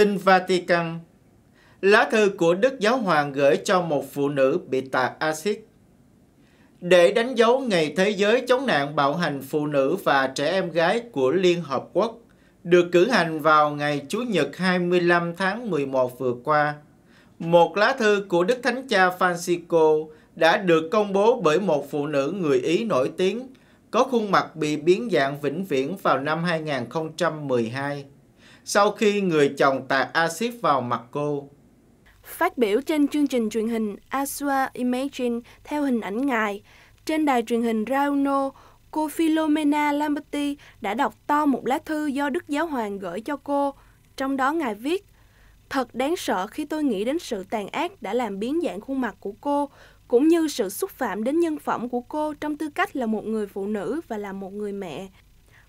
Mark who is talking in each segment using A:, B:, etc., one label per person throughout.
A: Tin Vatican Lá thư của Đức Giáo Hoàng gửi cho một phụ nữ bị tạt axit Để đánh dấu Ngày Thế giới chống nạn bạo hành phụ nữ và trẻ em gái của Liên Hợp Quốc được cử hành vào ngày Chủ nhật 25 tháng 11 vừa qua. Một lá thư của Đức Thánh Cha Francisco đã được công bố bởi một phụ nữ người Ý nổi tiếng có khuôn mặt bị biến dạng vĩnh viễn vào năm 2012 sau khi người chồng tạt axit vào mặt cô.
B: Phát biểu trên chương trình truyền hình Aswa Imagine theo hình ảnh ngài, trên đài truyền hình Rauno, cô Philomena Lamberti đã đọc to một lá thư do Đức Giáo Hoàng gửi cho cô. Trong đó ngài viết, Thật đáng sợ khi tôi nghĩ đến sự tàn ác đã làm biến dạng khuôn mặt của cô, cũng như sự xúc phạm đến nhân phẩm của cô trong tư cách là một người phụ nữ và là một người mẹ.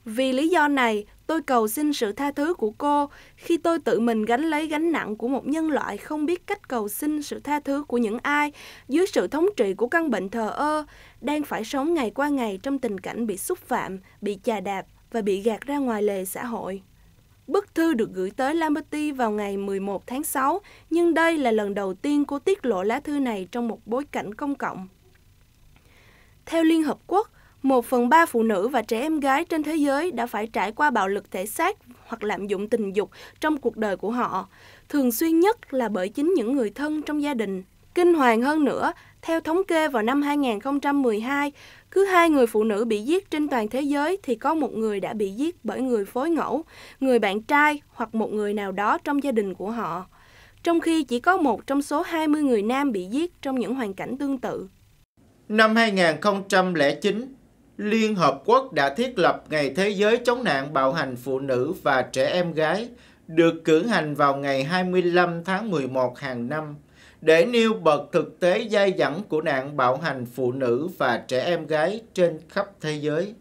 B: Vì lý do này, tôi cầu xin sự tha thứ của cô khi tôi tự mình gánh lấy gánh nặng của một nhân loại không biết cách cầu xin sự tha thứ của những ai dưới sự thống trị của căn bệnh thờ ơ, đang phải sống ngày qua ngày trong tình cảnh bị xúc phạm, bị chà đạp và bị gạt ra ngoài lề xã hội. Bức thư được gửi tới Lamberti vào ngày 11 tháng 6, nhưng đây là lần đầu tiên cô tiết lộ lá thư này trong một bối cảnh công cộng. Theo Liên Hợp Quốc, một phần ba phụ nữ và trẻ em gái trên thế giới đã phải trải qua bạo lực thể xác hoặc lạm dụng tình dục trong cuộc đời của họ, thường xuyên nhất là bởi chính những người thân trong gia đình. Kinh hoàng hơn nữa, theo thống kê vào năm 2012, cứ hai người phụ nữ bị giết trên toàn thế giới thì có một người đã bị giết bởi người phối ngẫu, người bạn trai hoặc một người nào đó trong gia đình của họ, trong khi chỉ có một trong số 20 người nam bị giết trong những hoàn cảnh tương tự.
A: Năm 2009, Liên Hợp Quốc đã thiết lập Ngày Thế giới chống nạn bạo hành phụ nữ và trẻ em gái, được cử hành vào ngày 25 tháng 11 hàng năm, để nêu bật thực tế dai dẳng của nạn bạo hành phụ nữ và trẻ em gái trên khắp thế giới.